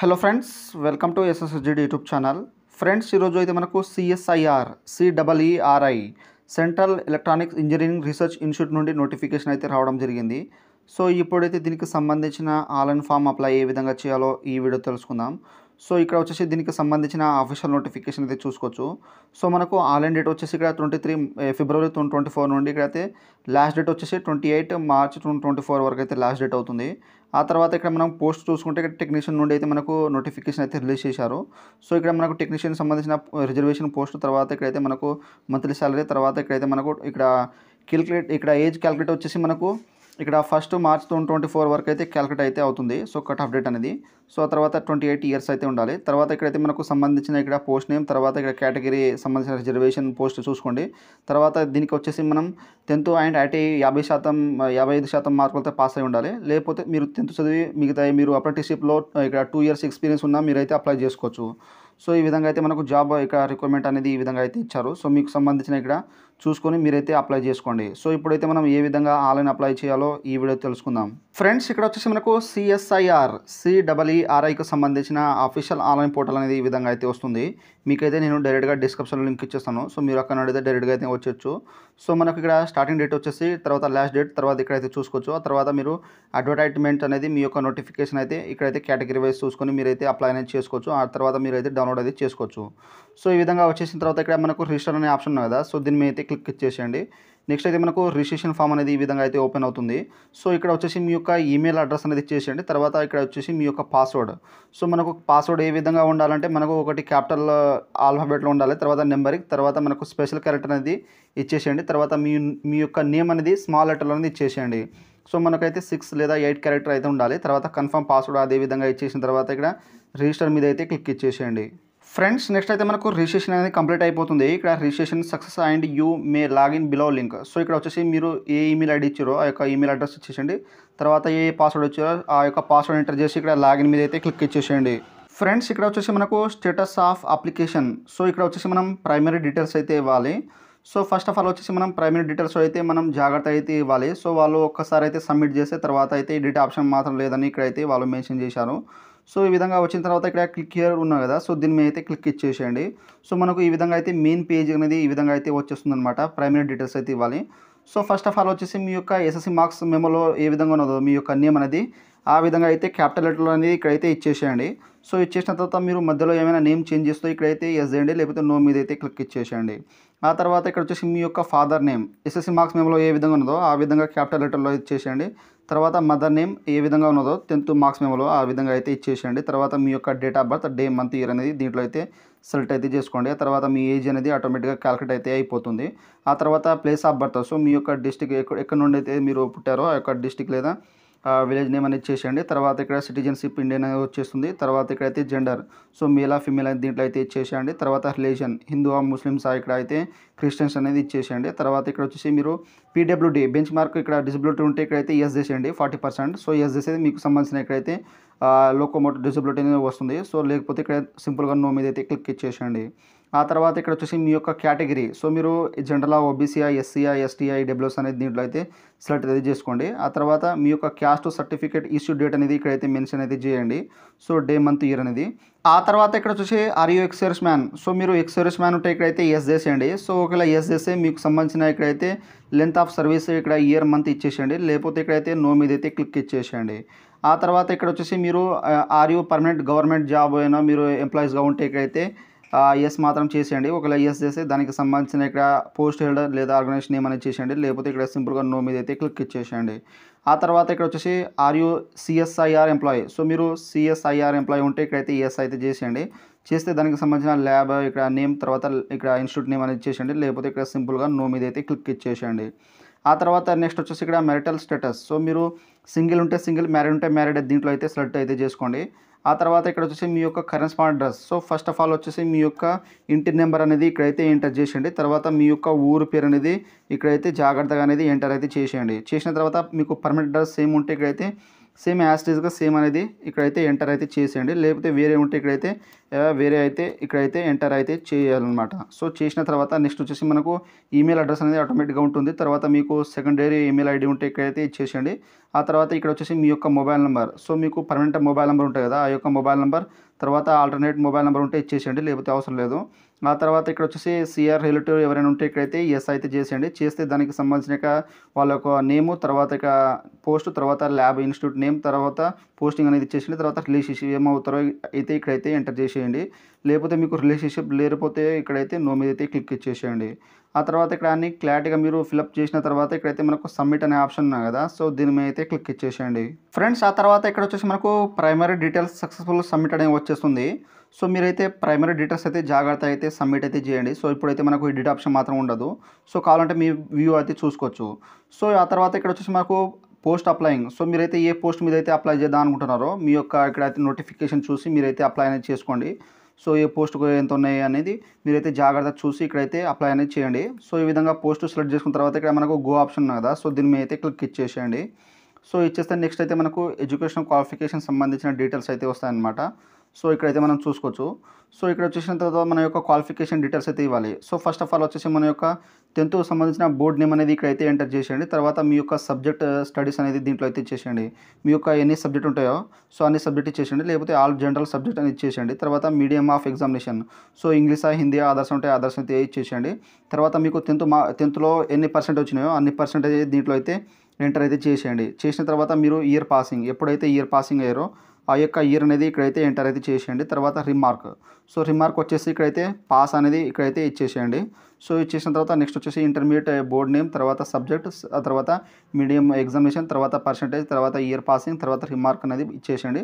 hello friends welcome to SSGD YouTube channel friends ఈరోజు అయితే మనకు CSIR CEERI central electronics engineering research institute నుండి notification అయితే రావడం జరిగింది సో ఇప్పుడైతే దీనికి సంబంధించిన ఆల్ అండ్ ఫామ్ అప్లై ఏ విధంగా చేయాలో ఈ వీడియో తెలుసుకుందాం సో ఇక్కడ వచ్చేసి దీనికి సంబంధించిన అఫీషియల్ నోటిఫికేషన్ అయితే చూసుకోవచ్చు సో మనకు ఆన్లైన్ డేట్ వచ్చేసి ఇక్కడ twenty three February twenty four నుండి ఇక్కడ అయితే లాస్ట్ డేట్ వచ్చేసి twenty eight March twenty four వరకు అయితే లాస్ట్ డేట్ అవుతుంది ఆ తర్వాత ఇక్కడ మనం పోస్ట్ చూసుకుంటే ఇక్కడ టెక్నీషియన్ నుండి అయితే మనకు నోటిఫికేషన్ అయితే రిలీజ్ చేశారు సో ఇక్కడ మనకు టెక్నీషియన్ సంబంధించిన రిజర్వేషన్ పోస్ట్ తర్వాత ఇక్కడైతే మనకు మంత్లీ శాలరీ తర్వాత ఇక్కడైతే మనకు ఇక్కడ క్యాలిక్యులేట్ ఇక్కడ ఏజ్ క్యాలిక్యులేట్ వచ్చేసి మనకు ఇక్కడ ఫస్ట్ మార్చ్ ట్వంటీ ఫోర్ వరకు అయితే క్యాలిక్యులేట్ అయితే అవుతుంది సో కట్ ఆఫ్ డేట్ అనేది సో తర్వాత ట్వంటీ ఎయిట్ ఇయర్స్ అయితే ఉండాలి తర్వాత ఇక్కడైతే మనకు సంబంధించిన ఇక్కడ పోస్ట్ నేమ్ తర్వాత ఇక్కడ కేటగిరీ సంబంధించిన రిజర్వేషన్ పోస్ట్ చూసుకోండి తర్వాత దీనికి వచ్చేసి మనం టెన్త్ అండ్ ఐటీ యాభై శాతం యాభై ఐదు శాతం మార్కులతో పాస్ అయి ఉండాలి లేకపోతే మీరు టెన్త్ చదివి మిగతా మీరు అప్రెంటిస్షిప్లో ఇక్కడ టూ ఇయర్స్ ఎక్స్పీరియన్స్ ఉన్నా మీరైతే అప్లై చేసుకోవచ్చు సో ఈ విధంగా అయితే మనకు జాబ్ ఇక రిక్వైర్మెంట్ అనేది ఈ విధంగా అయితే ఇచ్చారు సో మీకు సంబంధించిన ఇక్కడ చూసుకొని మీరైతే అప్లై చేసుకోండి సో ఇప్పుడైతే మనం ఏ విధంగా ఆన్లైన్ అప్లై చేయాలో ఈ వీడియో తెలుసుకుందాం ఫ్రెండ్స్ ఇక్కడ వచ్చేసి మనకు సిఎస్ఐఆర్ సిడబ్ల్ఈఆర్ఐకి e సంబంధించిన అఫీషియల్ ఆన్లైన్ పోర్టల్ అనేది ఈ విధంగా అయితే వస్తుంది మీకైతే నేను డైరెక్ట్గా డిస్క్రిప్షన్లో లింక్ ఇచ్చేస్తాను సో మీరు అక్కడ అయితే డైరెక్ట్గా అయితే వచ్చొచ్చు సో మనకు ఇక్కడ స్టార్టింగ్ డేట్ వచ్చేసి తర్వాత లాస్ట్ డేట్ తర్వాత ఇక్కడైతే చూసుకోవచ్చు ఆ తర్వాత మీరు అడ్వర్టైజ్మెంట్ అనేది మీ యొక్క నోటిఫికేషన్ అయితే ఇక్కడైతే కేటగిరీ వైజ్ చూసుకొని మీరైతే అప్లై అనేది చేసుకోవచ్చు ఆ తర్వాత అయితే డౌన్ డౌన్లోడ్ అయితే చేసుకోవచ్చు సో ఈ విధంగా వచ్చేసిన తర్వాత ఇక్కడ మనకు రిజిస్టర్ అనే ఆప్షన్ ఉన్నాయి కదా సో దీని మీద అయితే క్లిక్ చేసేయండి నెక్స్ట్ అయితే మనకు రిజిస్ట్రేషన్ ఫామ్ అనేది ఈ విధంగా అయితే ఓపెన్ అవుతుంది సో ఇక్కడ వచ్చేసి మీ యొక్క ఈమెయిల్ అడ్రస్ అనేది చేసేయండి తర్వాత ఇక్కడ వచ్చేసి మీ యొక్క పాస్వర్డ్ సో మనకు పాస్వర్డ్ ఏ విధంగా ఉండాలంటే మనకు ఒకటి క్యాపిటల్ ఆల్ఫాబెట్లో uh, ఉండాలి తర్వాత నెంబర్కి తర్వాత మనకు స్పెషల్ క్యారెక్టర్ అనేది ఇచ్చేసేయండి తర్వాత మీ మీ యొక్క నేమ్ అనేది స్మాల్ లెటర్లో అనేది ఇచ్చేసేయండి సో మనకైతే సిక్స్ లేదా ఎయిట్ క్యారెక్టర్ అయితే ఉండాలి తర్వాత కన్ఫర్మ్ పాస్వర్డ్ అదే విధంగా ఇచ్చేసిన తర్వాత ఇక్కడ రిజిస్టర్ మీద అయితే క్లిక్ ఇచ్చేసేయండి ఫ్రెండ్స్ నెక్స్ట్ అయితే మనకు రిజిస్ట్రేషన్ అనేది కంప్లీట్ అయిపోతుంది ఇక్కడ registration success and you may login below link so ఇక్కడ వచ్చేసి మీరు ఏ ఈమెయిల్ ఐడి ఇచ్చారో ఆ యొక్క ఈమెయిల్ అడ్రస్ ఇచ్చేసండి తర్వాత ఏ పాస్వర్డ్ వచ్చారో ఆ యొక్క పాస్వర్డ్ ఎంటర్ చేసి ఇక్కడ లాగిన్ మీద అయితే క్లిక్ ఇచ్చేసేయండి ఫ్రెండ్స్ ఇక్కడ వచ్చేసి మనకు స్టేటస్ ఆఫ్ అప్లికేషన్ సో ఇక్కడ వచ్చేసి మనం ప్రైమరీ డీటెయిల్స్ అయితే ఇవ్వాలి సో ఫస్ట్ ఆఫ్ ఆల్ వచ్చేసి మనం ప్రైమరీ డీటెయిల్స్ అయితే మనం జాగ్రత్త అయితే ఇవ్వాలి సో వాళ్ళు ఒక్కసారి అయితే సబ్మిట్ చేసే తర్వాత అయితే ఈ డేటా ఆప్షన్ మాత్రం లేదని ఇక్కడైతే వాళ్ళు మెన్షన్ చేశారు సో ఈ విధంగా వచ్చిన తర్వాత ఇక్కడ క్లిక్ హియర్ ఉన్నాయి కదా సో దీని మీద అయితే క్లిక్ ఇచ్చేసేయండి సో మనకు ఈ విధంగా అయితే మెయిన్ పేజ్ అనేది ఈ విధంగా అయితే వచ్చేస్తుంది అనమాట ప్రైమరీ డీటెయిల్స్ అయితే ఇవ్వాలి సో ఫస్ట్ ఆఫ్ ఆల్ వచ్చేసి మీ యొక్క ఎస్ఎస్సి మార్క్స్ మెమోలో ఏ విధంగా ఉన్నదో మీ యొక్క నేమ్ అనేది ఆ విధంగా అయితే క్యాపిటల్ లెటర్లు అనేది ఇక్కడైతే ఇచ్చేసేయండి సో ఇచ్చేసిన తర్వాత మీరు మధ్యలో ఏమైనా నేమ్ చేంజ్ చేస్తూ ఇక్కడైతే ఎస్ చేయండి లేకపోతే నో మీద అయితే క్లిక్ ఇచ్చేసేయండి ఆ తర్వాత ఇక్కడ వచ్చేసి మీ యొక్క ఫాదర్ నేమ్ ఎస్ఎస్సీ మార్క్స్ మేమలో ఏ విధంగా ఉన్నదో ఆ విధంగా క్యాపిటల్ లెటర్లో ఇచ్చేసేయండి తర్వాత మదర్ నేమ్ ఏ విధంగా ఉన్నదో టెన్త్ మార్క్స్ మేమలో ఆ విధంగా అయితే ఇచ్చేసేయండి తర్వాత మీ యొక్క date of birth day month year అనేది దీంట్లో అయితే సెలెక్ట్ అయితే చేసుకోండి ఆ తర్వాత మీ ఏజ్ అనేది ఆటోమేటిక్గా క్యాలకులేట్ అయితే అయిపోతుంది ఆ తర్వాత ప్లేస్ ఆఫ్ బర్త్ సో మీ యొక్క డిస్టిక్ ఎక్కడ నుండి అయితే మీరు పుట్టారో ఆ యొక్క డిస్టిక్ లేదా విలేజ్ నేమ్ అనేది చేసేయండి తర్వాత ఇక్కడ సిటిజన్షిప్ ఇండియన్ అనేది వచ్చేస్తుంది తర్వాత ఇక్కడైతే జెండర్ సో మేలా ఫిమేల్ అనేది దీంట్లో అయితే ఇచ్చేసేయండి తర్వాత రిలేషన్ హిందూ ముస్లిమ్స్ ఇక్కడ అయితే క్రిస్టియన్స్ అనేది ఇచ్చేసేయండి తర్వాత ఇక్కడ వచ్చేసి మీరు పీడబ్ల్యూడీ బెంచ్ మార్క్ ఇక్కడ డిసబిలిటీ ఉంటే ఇక్కడైతే ఎస్ చేసేయండి ఫార్టీ పర్సెంట్ సో ఎస్ చేసేది మీకు సంబంధించిన ఇక్కడైతే లోకోమోటివ్ డిసబిలిటీ అనేది వస్తుంది సో లేకపోతే ఇక్కడ సింపుల్గా నో మీద అయితే క్లిక్ ఇచ్చేసేయండి ఆ తర్వాత ఇక్కడ వచ్చేసి మీ యొక్క కేటగిరీ సో మీరు జనరల్గా ఓబీసీఐ ఎస్సీఐ ఎస్టీఐ డబ్ల్యూస్ అనేది దీంట్లో అయితే సెలెక్ట్ అయితే చేసుకోండి ఆ తర్వాత మీ యొక్క క్యాస్ట్ సర్టిఫికేట్ ఇష్యూ డేట్ అనేది ఇక్కడైతే మెన్షన్ అయితే చేయండి సో డే మంత్ ఇయర్ అనేది ఆ తర్వాత ఇక్కడ వచ్చేసి are you ex serviceman so మీరు ఎక్సర్స్ మ్యాన్ ఉంటే ఇక్కడైతే ఎస్ చేసేయండి సో ఒకవేళ ఎస్ చేస్తే మీకు సంబంధించిన ఇక్కడైతే లెంత్ ఆఫ్ సర్వీస్ ఇక్కడ ఇయర్ మంత్ ఇచ్చేసేయండి లేకపోతే ఇక్కడైతే నో మీద అయితే క్లిక్ ఇచ్చేసేయండి ఆ తర్వాత ఇక్కడ వచ్చేసి మీరు are you permanent government job అయినా మీరు ఎంప్లాయీస్గా ఉంటే ఇక్కడైతే ఎస్ మాత్రం చేసేయండి ఒకవేళ ఎస్ చేస్తే దానికి సంబంధించిన ఇక్కడ పోస్ట్ హెల్డర్ లేదా ఆర్గనైజేషన్ నేమ్ అనేది చేసేయండి లేకపోతే ఇక్కడ సింపుల్గా నో మీద అయితే క్లిక్ ఇచ్చేసేయండి ఆ తర్వాత ఇక్కడ వచ్చేసి ఆర్యూ సిఎస్ఐఆర్ ఎంప్లాయీ సో మీరు సిఎస్ఐఆర్ ఎంప్లాయీ ఉంటే ఇక్కడైతే ఎస్ అయితే చేసేయండి చేస్తే దానికి సంబంధించిన ల్యాబ్ ఇక్కడ నేమ్ తర్వాత ఇక్కడ ఇన్స్టిట్యూట్ నేమ్ అనేది చేసేయండి లేకపోతే ఇక్కడ సింపుల్గా నో మీద అయితే క్లిక్ ఇచ్చేసేయండి ఆ తర్వాత నెక్స్ట్ వచ్చేసి ఇక్కడ మ్యారిటల్ స్టేటస్ సో మీరు సింగిల్ ఉంటే సింగిల్ మ్యారీడ్ ఉంటే మ్యారీడ్ దీంట్లో అయితే సెలెక్ట్ అయితే చేసుకోండి ఆ తర్వాత ఇక్కడ వచ్చేసి మీ యొక్క smart address so first of all వచ్చేసి మీ యొక్క ఇంటి నెంబర్ అనేది ఇక్కడైతే ఎంటర్ చేసేయండి తర్వాత మీ యొక్క ఊరు పేరు అనేది ఇక్కడైతే జాగ్రత్తగా అనేది ఎంటర్ అయితే చేసేయండి చేసిన తర్వాత మీకు పర్మనెంట్ అడ్రస్ ఉంటే ఇక్కడైతే సేమ్ యాస్టేజ్గా సేమ్ అనేది ఇక్కడైతే ఎంటర్ అయితే చేసేయండి లేకపోతే వేరే ఉంటే ఇక్కడైతే వేరే అయితే ఇక్కడైతే ఎంటర్ అయితే చేయాలన్నమాట సో చేసిన తర్వాత నెక్స్ట్ వచ్చేసి మనకు ఈమెయిల్ అడ్రస్ అనేది ఆటోమేటిక్గా ఉంటుంది తర్వాత మీకు సెకండరీ ఈమెయిల్ ఐడి ఉంటే ఇక్కడైతే ఇచ్చేసేయండి ఆ తర్వాత ఇక్కడ వచ్చేసి మీ యొక్క మొబైల్ నెంబర్ సో మీకు పర్మనెంట్ మొబైల్ నెంబర్ ఉంటుంది కదా ఆ యొక్క మొబైల్ నెంబర్ తర్వాత ఆల్టర్నేట్ మొబైల్ నెంబర్ ఉంటే ఇచ్చేసేయండి లేకపోతే అవసరం లేదు ఆ తర్వాత ఇక్కడ వచ్చేసి సిఆర్ రిలేటివ్ ఎవరైనా ఉంటే ఇక్కడైతే ఎస్ అయితే చేసేయండి చేస్తే దానికి సంబంధించిన వాళ్ళ యొక్క నేము తర్వాత ఇక పోస్ట్ తర్వాత ల్యాబ్ ఇన్స్టిట్యూట్ నేమ్ తర్వాత పోస్టింగ్ అనేది ఇచ్చేసేయండి తర్వాత రిలేషన్షిప్ ఏమవుతారో అయితే ఇక్కడైతే ఎంటర్ చేసేయండి లేకపోతే మీకు రిలేషన్షిప్ లేకపోతే ఇక్కడైతే నో మీద అయితే క్లిక్ ఇచ్చేసేయండి ఆ తర్వాత ఇక్కడ అన్ని క్లారిటీగా మీరు ఫిలప్ చేసిన తర్వాత ఇక్కడైతే మనకు సబ్మిట్ అనే ఆప్షన్ ఉన్నాయి కదా సో దీని మీద అయితే క్లిక్ ఇచ్చేసేయండి ఫ్రెండ్స్ ఆ తర్వాత ఇక్కడ వచ్చేసి మనకు ప్రైమరీ డీటెయిల్స్ సక్సెస్ఫుల్ సబ్మిట్ అనేది వచ్చేస్తుంది సో మీరైతే ప్రైమరీ డీటెయిల్స్ అయితే జాగ్రత్త అయితే సబ్మిట్ అయితే చేయండి సో ఇప్పుడైతే మనకు ఎడిట్ ఆప్షన్ మాత్రం ఉండదు సో కావాలంటే మీ వ్యూ అయితే చూసుకోవచ్చు సో ఆ తర్వాత ఇక్కడ వచ్చేసి మనకు పోస్ట్ అప్లయింగ్ సో మీరైతే ఏ పోస్ట్ మీద అయితే అప్లై చేద్దాం అనుకుంటున్నారో మీ యొక్క ఇక్కడైతే నోటిఫికేషన్ చూసి మీరైతే అప్లై అనేది చేసుకోండి సో ఏ పోస్టుకు ఎంత ఉన్నాయి అనేది మీరైతే జాగ్రత్త చూసి ఇక్కడైతే అప్లై అనేది చేయండి సో ఈ విధంగా పోస్ట్ సెలెక్ట్ చేసుకున్న తర్వాత ఇక్కడ మనకు గో ఆప్షన్ ఉంది కదా సో దీని మీద అయితే క్లిక్ ఇచ్చేసేయండి సో ఇచ్చేస్తే నెక్స్ట్ అయితే మనకు ఎడ్యుకేషన్ క్వాలిఫికేషన్ సంబంధించిన డీటెయిల్స్ అయితే వస్తాయన్నమాట సో ఇక్కడైతే మనం చూసుకోవచ్చు సో ఇక్కడ వచ్చేసిన తర్వాత మన యొక్క క్వాలిఫికేషన్ డీటెయిల్స్ అయితే ఇవ్వాలి సో ఫస్ట్ ఆఫ్ ఆల్ వచ్చేసి మన యొక్క టెన్త్ సంబంధించిన బోర్డ్ నేమ్ అనేది ఇక్కడైతే ఎంటర్ చేసేయండి తర్వాత మీ యొక్క సబ్జెక్ట్ స్టడీస్ uh, అనేది దీంట్లో అయితే ఇచ్చేసేయండి మీ యొక్క ఎన్ని సబ్జెక్ట్ ఉంటాయో సో అన్ని సబ్జెక్ట్ ఇచ్చేసేయండి లేకపోతే ఆల్ జనరల్ సబ్జెక్ట్ అని ఇచ్చేసేయండి తర్వాత మీడియం ఆఫ్ ఎగ్జామినేషన్ సో ఇంగ్లీషా హిందీ ఆదర్శం ఉంటే ఆదర్శం అయితే ఇచ్చేసేయండి తర్వాత మీకు టెన్త్ మా టెన్త్లో ఎన్ని పర్సెంట్ వచ్చినాయో అన్ని పర్సెంటేజ్ దీంట్లో అయితే ఎంటర్ అయితే చేసేయండి చేసిన తర్వాత మీరు ఇయర్ పాసింగ్ ఎప్పుడైతే ఇయర్ పాసింగ్ అయ్యారో ఆ యొక్క ఇయర్ అనేది ఇక్కడైతే ఎంటర్ అయితే చేసేయండి తర్వాత రిమార్క్ సో రిమార్క్ వచ్చేసి ఇక్కడైతే పాస్ అనేది ఇక్కడైతే ఇచ్చేసేయండి సో ఇచ్చేసిన తర్వాత నెక్స్ట్ వచ్చేసి ఇంటర్మీడియట్ బోర్డ్ నేమ్ తర్వాత సబ్జెక్ట్ తర్వాత మీడియం ఎగ్జామినేషన్ తర్వాత పర్సంటేజ్ తర్వాత ఇయర్ పాసింగ్ తర్వాత రిమార్క్ అనేది ఇచ్చేసేయండి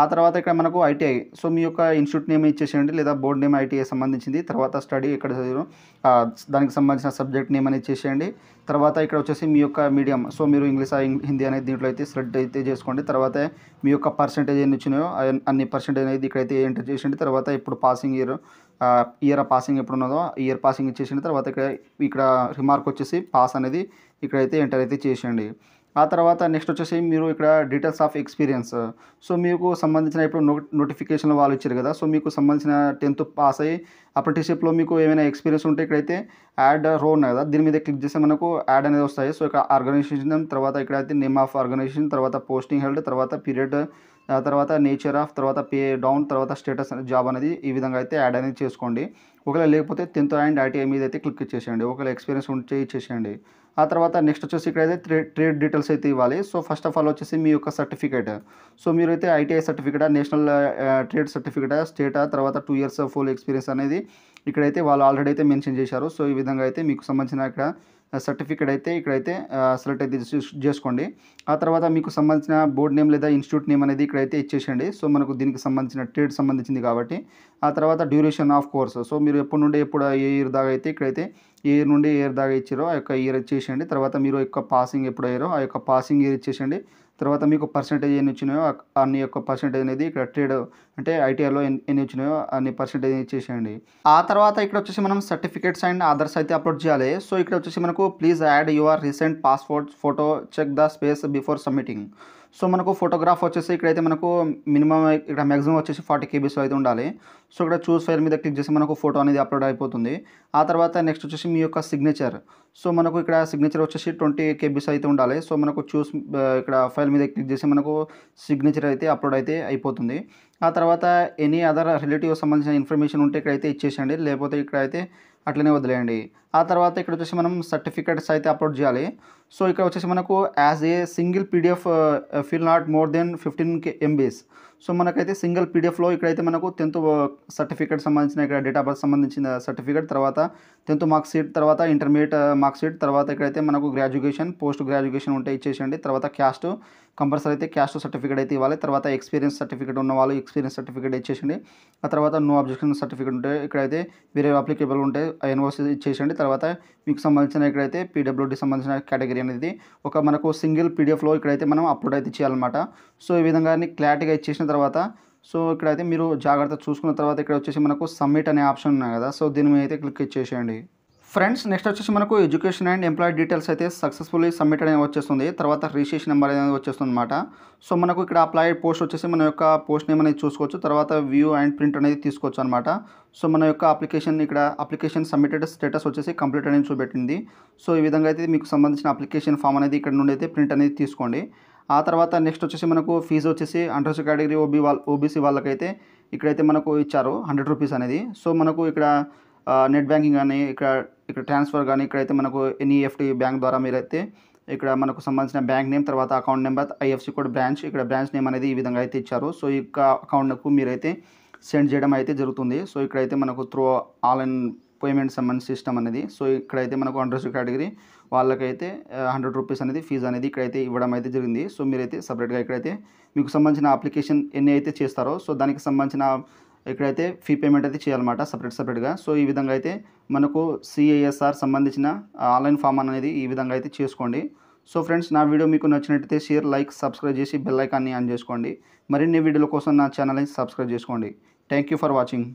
ఆ తర్వాత ఇక్కడ మనకు ఐటీఐ సో మీ యొక్క ఇన్స్టిట్యూట్ నేమ్ ఇచ్చేసేయండి లేదా బోర్డ్ నేమ్ ఐటీఐ సంబంధించింది తర్వాత స్టడీ ఇక్కడ దానికి సంబంధించిన సబ్జెక్ట్ నేమ్ అనేది ఇచ్చేసేయండి తర్వాత ఇక్కడ వచ్చేసి మీ యొక్క మీడియం సో మీరు ఇంగ్లీష్ హిందీ అనేది దీంట్లో అయితే సెలెక్ట్ అయితే చేసుకోండి తర్వాత మీ యొక్క పర్సంటేజ్ ఎన్ని వచ్చినాయో అన్ని పర్సంటేజ్ అనేది ఇక్కడైతే ఎంటర్ చేసేయండి తర్వాత ఇప్పుడు పాసింగ్ ఇయర్ ఇయర్ పాసింగ్ ఎప్పుడు ఉన్నదో ఇయర్ పాసింగ్ ఇచ్చేసిన తర్వాత ఇక్కడ ఇక్కడ రిమార్క్ వచ్చేసి పాస్ అనేది ఇక్కడైతే ఎంటర్ అయితే చేసేయండి ఆ తర్వాత నెక్స్ట్ వచ్చేసి మీరు ఇక్కడ డీటెయిల్స్ ఆఫ్ ఎక్స్పీరియన్స్ సో మీకు సంబంధించిన ఇప్పుడు నోటిఫికేషన్ వాళ్ళు ఇచ్చారు కదా సో మీకు సంబంధించిన టెన్త్ పాస్ అయ్యి అప్రెంటిషిప్లో మీకు ఏమైనా ఎక్స్పీరియన్స్ ఉంటే ఇక్కడైతే యాడ్ రో ఉన్నాయి కదా దీని మీద క్లిక్ చేస్తే మనకు యాడ్ అనేది వస్తాయి సో ఇక్కడ ఆర్గనైజేషన్ తర్వాత ఇక్కడైతే నేమ్ ఆఫ్ ఆర్గనైజేషన్ తర్వాత పోస్టింగ్ హెల్డ్ తర్వాత పీరియడ్ తర్వాత నేచర్ ఆఫ్ తర్వాత పే డౌన్ తర్వాత స్టేటస్ జాబ్ అనేది ఈ విధంగా అయితే యాడ్ అనేది చేసుకోండి ఒకవేళ లేకపోతే టెన్త్ అండ్ ఐటీఐ మీద అయితే క్లిక్ చేసేయండి ఒకవేళ ఎక్స్పీరియన్స్ ఉంటే ఇచ్చేసేయండి ఆ తర్వాత నెక్స్ట్ వచ్చేసి ఇక్కడైతే ట్రేడ్ ట్రేడ్ డీటెయిల్స్ అయితే ఇవ్వాలి సో ఫస్ట్ ఆఫ్ ఆల్ వచ్చేసి మీ యొక్క సర్టిఫికేట్ సో మీరైతే ఐటీఐ సర్టిఫికేటా నేషనల్ ట్రేడ్ సర్టిఫికేటా స్టేటా తర్వాత టూ ఇయర్స్ ఫుల్ ఎక్స్పీరియన్స్ అనేది ఇక్కడైతే వాళ్ళు ఆల్రెడీ అయితే మెన్షన్ చేశారు సో ఈ విధంగా అయితే మీకు సంబంధించిన ఇక్కడ సర్టిఫికేట్ అయితే ఇక్కడైతే సెలెక్ట్ అయితే చేసుకోండి ఆ తర్వాత మీకు సంబంధించిన బోర్డ్ నేమ్ లేదా ఇన్స్టిట్యూట్ నేమ్ అనేది ఇక్కడైతే ఇచ్చేసండి సో మనకు దీనికి సంబంధించిన ట్రేడ్ సంబంధించింది కాబట్టి ఆ తర్వాత డ్యూరేషన్ ఆఫ్ కోర్స్ సో మీరు ఎప్పటి నుండి ఎప్పుడు ఏ ఇయర్ దాకా అయితే ఇక్కడైతే ఏ ఇయర్ నుండి ఇయర్ దాకా ఇచ్చారో ఆ యొక్క ఇయర్ ఇచ్చేసేయండి తర్వాత మీరు యొక్క పాసింగ్ ఎప్పుడు అయ్యారో ఆ యొక్క పాసింగ్ ఇయర్ ఇచ్చేసేయండి తర్వాత మీకు పర్సంటేజ్ ఎన్ని వచ్చినాయో అన్ని యొక్క పర్సంటేజ్ అనేది ఇక్కడ ట్రేడ్ అంటే ఐటీఐలో ఎన్ని వచ్చినాయో అన్ని పర్సెంటేజ్ ఇచ్చేసేయండి ఆ తర్వాత ఇక్కడ వచ్చేసి మనం సర్టిఫికేట్స్ అండ్ అదర్స్ అయితే అప్లోడ్ చేయాలి సో ఇక్కడ వచ్చేసి మనకు please add your recent passport photo check the space before submitting so మనకు ఫోటోగ్రాఫ్ వచ్చేసి ఇక్కడైతే మనకు మినిమం ఇక్కడ మ్యాక్సిమం వచ్చేసి ఫార్టీ కేబీస్ అయితే ఉండాలి సో ఇక్కడ చూస్ ఫైల్ మీద క్లిక్ చేసి మనకు ఫోటో అనేది అప్లోడ్ అయిపోతుంది ఆ తర్వాత నెక్స్ట్ వచ్చేసి మీ యొక్క సిగ్నేచర్ సో మనకు ఇక్కడ సిగ్నేచర్ వచ్చేసి ట్వంటీ కేబీస్ అయితే ఉండాలి సో మనకు చూస్ ఇక్కడ ఫైల్ మీద క్లిక్ చేసి మనకు సిగ్నేచర్ అయితే అప్లోడ్ అయితే అయిపోతుంది ఆ తర్వాత ఎనీ అదర్ రిలేటివ్ సంబంధించిన ఇన్ఫర్మేషన్ ఉంటే ఇక్కడైతే ఇచ్చేసండి లేకపోతే ఇక్కడైతే అట్లనే వదిలేయండి ఆ తర్వాత ఇక్కడ వచ్చేసి మనం సర్టిఫికెట్స్ అయితే అప్లోడ్ చేయాలి సో ఇక్కడ వచ్చేసి మనకు as a single PDF file not more than fifteen MBs so మనకైతే సింగిల్ పీడిఎఫ్లో ఇక్కడైతే మనకు టెన్త్ సర్టిఫికేట్ uh, సంబంధించిన ఇక్కడ డేట్ ఆఫ్ బర్త్ సంబంధించిన సర్టిఫికేట్ తర్వాత టెన్త్ మార్క్షీట్ తర్వాత ఇంటర్మీడియట్ మార్క్షీట్ uh, తర్వాత ఇక్కడైతే మనకు గ్రాడ్యుయేషన్ పోస్ట్ గ్రాడ్యుయేషన్ ఉంటే ఇచ్చేసేయండి తర్వాత క్యాస్ట్ కంపల్సరీ అయితే క్యాస్ట్ సర్టిఫికేట్ అయితే ఇవ్వాలి తర్వాత ఎక్స్పీరియన్స్ సర్టిఫికేట్ ఉన్న వాళ్ళు ఎక్స్పీరియన్స్ సర్టిఫికేట్ ఇచ్చేసేయండి ఆ తర్వాత నో అబ్జెక్షన్ సర్టిఫికేట్ ఉంటే ఇక్కడైతే వేరే అప్లికేబుల్ ఉంటే ఎన్ఓసి చేసేయండి తర్వాత మీకు సంబంధించిన ఇక్కడైతే పీడబ్ల్యూడి సంబంధించిన కేటగిరీ అనేది ఒక మనకు సింగిల్ పీడిఎఫ్లో ఇక్కడైతే మనం అప్లోడ్ అయితే చేయాలన్నమాట సో ఈ విధంగా క్లారిటీగా ఇచ్చేసిన తర్వాత సో ఇక్కడైతే మీరు జాగ్రత్త చూసుకున్న తర్వాత ఇక్కడ వచ్చేసి మనకు సబ్మిట్ అనే ఆప్షన్ ఉన్నాయి కదా సో దీని మీద అయితే క్లిక్ ఇచ్చేసేయండి ఫ్రెండ్స్ నెక్స్ట్ వచ్చేసి మనకు ఎడ్యుకేషన్ అండ్ ఎంప్లాయీ డీటెయిల్స్ అయితే సక్సెస్ఫుల్లీ సబ్మిట్ అనేది వచ్చేస్తుంది తర్వాత రిజిస్ట్రేషన్ నెంబర్ అనేది వచ్చేస్తుంది అనమాట సో మనకు ఇక్కడ అప్లై పోస్ట్ వచ్చేసి మన యొక్క పోస్ట్ నేమ్ అనేది చూసుకోవచ్చు తర్వాత వ్యూ అండ్ ప్రింట్ అనేది తీసుకోవచ్చు అనమాట సో మన యొక్క అప్లికేషన్ ఇక్కడ అప్లికేషన్ సబ్మిటెడ్ స్టేటస్ వచ్చేసి కంప్లీట్ అనేది చూపెట్టింది సో ఈ విధంగా అయితే మీకు సంబంధించిన అప్లికేషన్ ఫామ్ అనేది ఇక్కడ నుండి అయితే ప్రింట్ అనేది తీసుకోండి ఆ తర్వాత నెక్స్ట్ వచ్చేసి మనకు ఫీజు వచ్చేసి అండర్స్ కేటగిరీ ఓబీ వాళ్ళ ఓబీసీ వాళ్ళకైతే ఇక్కడైతే మనకు ఇచ్చారు హండ్రెడ్ రూపీస్ అనేది సో మనకు ఇక్కడ నెట్ బ్యాంకింగ్ కానీ ఇక్కడ ఇక్కడ ట్రాన్స్ఫర్ కానీ ఇక్కడైతే మనకు ఎన్ఈఎఫ్టీ బ్యాంక్ ద్వారా మీరైతే ఇక్కడ మనకు సంబంధించిన బ్యాంక్ నేమ్ తర్వాత account number IFSC code branch ఇక్కడ బ్రాంచ్ నేమ్ అనేది ఈ విధంగా అయితే ఇచ్చారు సో ఈ అకౌంట్కు మీరైతే సెండ్ చేయడం అయితే జరుగుతుంది సో ఇక్కడైతే మనకు త్రో ఆన్లైన్ పేమెంట్ సంబంధించి సిస్టమ్ అనేది సో ఇక్కడైతే మనకు అండర్స్ కేటగిరీ వాళ్ళకైతే హండ్రెడ్ రూపీస్ అనేది ఫీజు అనేది ఇక్కడైతే ఇవ్వడం అయితే జరిగింది సో మీరైతే సపరేట్గా ఇక్కడైతే మీకు సంబంధించిన అప్లికేషన్ ఎన్ని అయితే చేస్తారో సో దానికి సంబంధించిన ఇక్కడైతే ఫీ పేమెంట్ అయితే చేయాలన్నమాట సపరేట్ సపరేట్గా సో ఈ విధంగా అయితే మనకు సిఐఎస్ఆర్ సంబంధించిన ఆన్లైన్ ఫామ్ అనేది ఈ విధంగా అయితే చేసుకోండి సో ఫ్రెండ్స్ నా వీడియో మీకు నచ్చినట్టయితే షేర్ లైక్ సబ్స్క్రైబ్ చేసి బెల్ ఐకాన్ని ఆన్ చేసుకోండి మరిన్ని వీడియోల కోసం నా ఛానల్ని సబ్స్క్రైబ్ చేసుకోండి థ్యాంక్ ఫర్ వాచింగ్